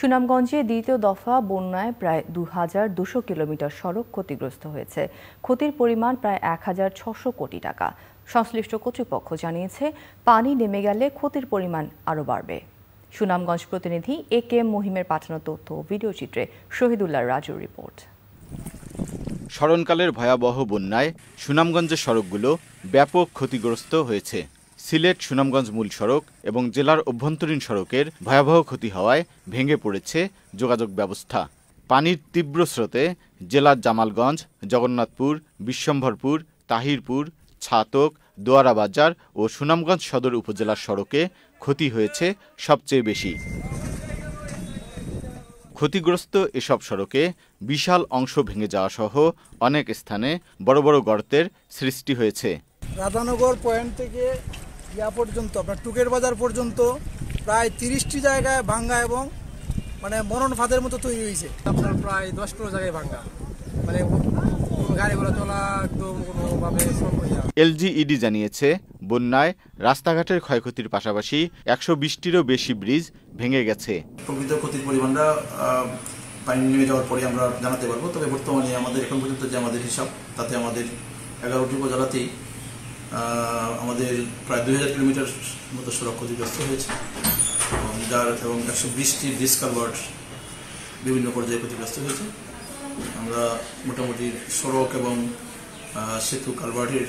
সুনামগঞ্জে দ্বিতীয় দফা বন্যায় প্রায় দু হাজার দুশো কিলোমিটার সড়ক ক্ষতিগ্রস্ত হয়েছে ক্ষতির পরিমাণ প্রায় এক হাজার ছশো কোটি টাকা সংশ্লিষ্ট কর্তৃপক্ষ জানিয়েছে পানি নেমে গেলে ক্ষতির পরিমাণ আরও বাড়বে সুনামগঞ্জ প্রতিনিধি এ কে এম মহিমের পাঠানো তথ্য ভিডিও চিত্রে শহীদুল্লাহ রাজুর রিপোর্ট স্মরণকালের ভয়াবহ বন্যায় সুনামগঞ্জের সড়কগুলো ব্যাপক ক্ষতিগ্রস্ত হয়েছে সিলেট সুনামগঞ্জ মূল সড়ক এবং জেলার অভ্যন্তরীণ সড়কের ভয়াবহ ক্ষতি হওয়ায় ভেঙে পড়েছে যোগাযোগ ব্যবস্থা পানির তীব্র স্রোতে জেলার জামালগঞ্জ জগন্নাথপুর বিশ্বম্ভরপুর তাহিরপুর ছাতক দোয়ারা বাজার ও সুনামগঞ্জ সদর উপজেলার সড়কে ক্ষতি হয়েছে সবচেয়ে বেশি ক্ষতিগ্রস্ত এসব সড়কে বিশাল অংশ ভেঙে যাওয়া সহ অনেক স্থানে বড় বড় গর্তের সৃষ্টি হয়েছে রাধানগর পয়েন্ট থেকে ইয়া পর্যন্ত আপনার টুকের বাজার পর্যন্ত প্রায় তিরিশটি জায়গায় ভাঙ্গা এবং মানে মরণ ফাঁদের মতো তৈরি হয়েছে আপনার প্রায় দশ পনেরো জায়গায় ভাঙ্গা মানে গাড়িগুলো চলা একদম কোনোভাবে এলজিইডি জানিয়েছে বন্যায় রাস্তাঘাটের ক্ষয়ক্ষতির পাশাপাশি একশো বিশটিরও বেশি ব্রিজ ভেঙে গেছে প্রকৃত ক্ষতির পরিমাণটা পানি নেমে যাওয়ার পরে আমরা জানাতে পারবো তবে বর্তমানে আমাদের এখন পর্যন্ত যে আমাদের হিসাব তাতে আমাদের এগারোটি উপজেলাতেই আমাদের প্রায় দুই হাজার কিলোমিটার মতো সড়ক ক্ষতিগ্রস্ত হয়েছে এবং যার এবং একশো বিশটি ডিসকাভার্ড বিভিন্ন পর্যায়ে ক্ষতিগ্রস্ত হয়েছে আমরা মোটামুটি সড়ক এবং সেতু কালভার্টের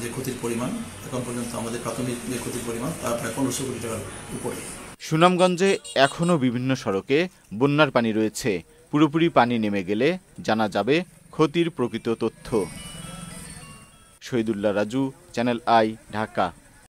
যে ক্ষতির পরিমাণ এখন পর্যন্ত আমাদের প্রাথমিক যে ক্ষতির পরিমাণ তা প্রায় পনেরোশো কোটি টাকার উপরে সুনামগঞ্জে এখনও বিভিন্ন সড়কে বন্যার পানি রয়েছে পুরোপুরি পানি নেমে গেলে জানা যাবে ক্ষতির প্রকৃত তথ্য শহীদুল্লাহ রাজু চ্যানেল আই ঢাকা